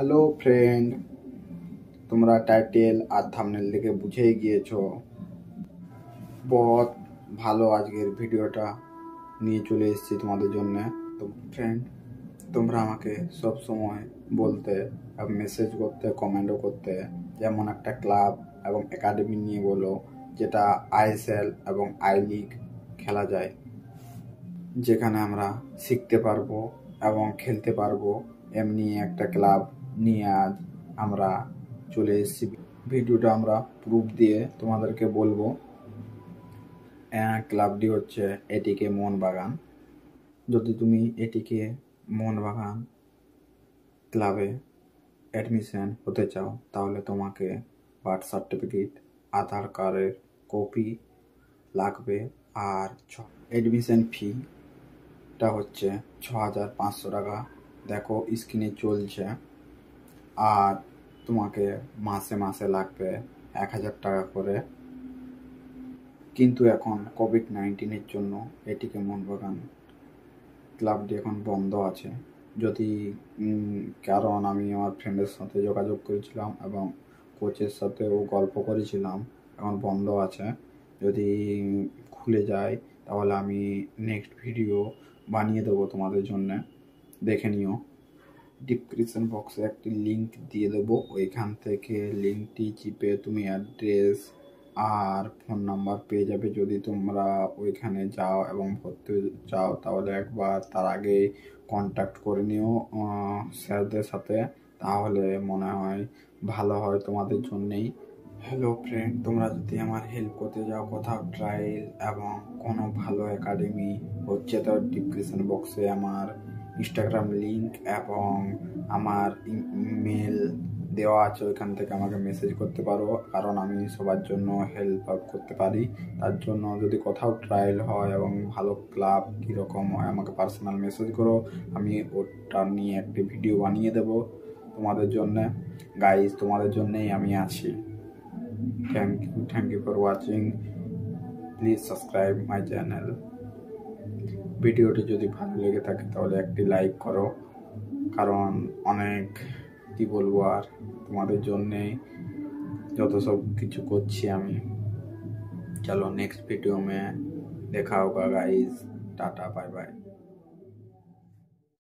hello friend তোমরা title আর thumbnail দেখে বুঝেই গিয়েছো বহুত ভালো আজকের ভিডিওটা নিয়ে চলে এসেছি তোমাদের জন্য তো ফ্রেন্ড তোমরা আমাকে সব সময় বলতে মেসেজ করতে কমেন্টও করতে যেমন একটা ক্লাব এবং একাডেমি নিয়ে বলো যেটা আইএসএল এবং আই লিগ খেলা যায় যেখানে আমরা শিখতে পারবো এবং খেলতে পারবো এমনি একটা ক্লাব নিয়ে আজ আমরা চলে এসেছি ভিডিওটা আমরা প্রুফ দিয়ে তোমাদেরকে বলবো ক্লাবটি হচ্ছে এটিকে মোহনবাগান যদি তুমি এটিকে মোহনবাগান ক্লাবে অ্যাডমিশন হতে চাও তাহলে তোমাকে বার্থ সার্টিফিকেট আধার কার্ডের কপি লাগবে আর ছ অ্যাডমিশন ফিটা হচ্ছে ছ হাজার পাঁচশো টাকা দেখো স্ক্রিনে চলছে আর তোমাকে মাসে মাসে লাগবে এক হাজার টাকা করে কিন্তু এখন কোভিড নাইন্টিনের জন্য এটিকে মোহনবাগান ক্লাবটি এখন বন্ধ আছে যদি কারণ আমি আমার ফ্রেন্ডের সাথে যোগাযোগ করেছিলাম এবং কোচের সাথেও গল্প করেছিলাম এখন বন্ধ আছে যদি খুলে যায় তাহলে আমি নেক্সট ভিডিও বানিয়ে দেবো তোমাদের জন্যে দেখে নিও ডিসক্রিপশন বক্সে একটি লিঙ্ক দিয়ে দেবো ওইখান থেকে লিঙ্কটি চিপে তুমি অ্যাড্রেস আর ফোন নাম্বার পেয়ে যাবে যদি তোমরা ওইখানে যাও এবং ভর্তি চাও তাহলে একবার তার আগে কন্ট্যাক্ট করে নিও স্যারদের সাথে তাহলে মনে হয় ভালো হয় তোমাদের জন্যেই হ্যালো ফ্রেন্ড তোমরা যদি আমার হেল্প করতে যাও কোথাও ট্রায়াল এবং কোনো ভালো একাডেমি হচ্ছে তো ডিসক্রিপশন বক্সে আমার ইনস্টাগ্রাম লিঙ্ক এবং আমার ইমেল e-, দেওয়া আছে ওইখান থেকে আমাকে মেসেজ করতে পারো কারণ আমি সবার জন্য হেল্প আপ করতে পারি তার জন্য যদি কোথাও ট্রায়াল হয় এবং ভালো ক্লাব কীরকম হয় আমাকে পার্সোনাল মেসেজ করো আমি ওটা নিয়ে একটি ভিডিও বানিয়ে দেব তোমাদের জন্যে গাইজ তোমাদের জন্যেই আমি আছি thank you thank you for watching please subscribe my channel ভিডিওটি যদি ভালো লেগে থাকে তাহলে একটি লাইক করো কারণ অনেক কি বলবো আর তোমাদের জন্যে যত সব কিছু করছি আমি চলো নেক্সট ভিডিও মে দেখা হোক গাইজ টাটা বাই বাই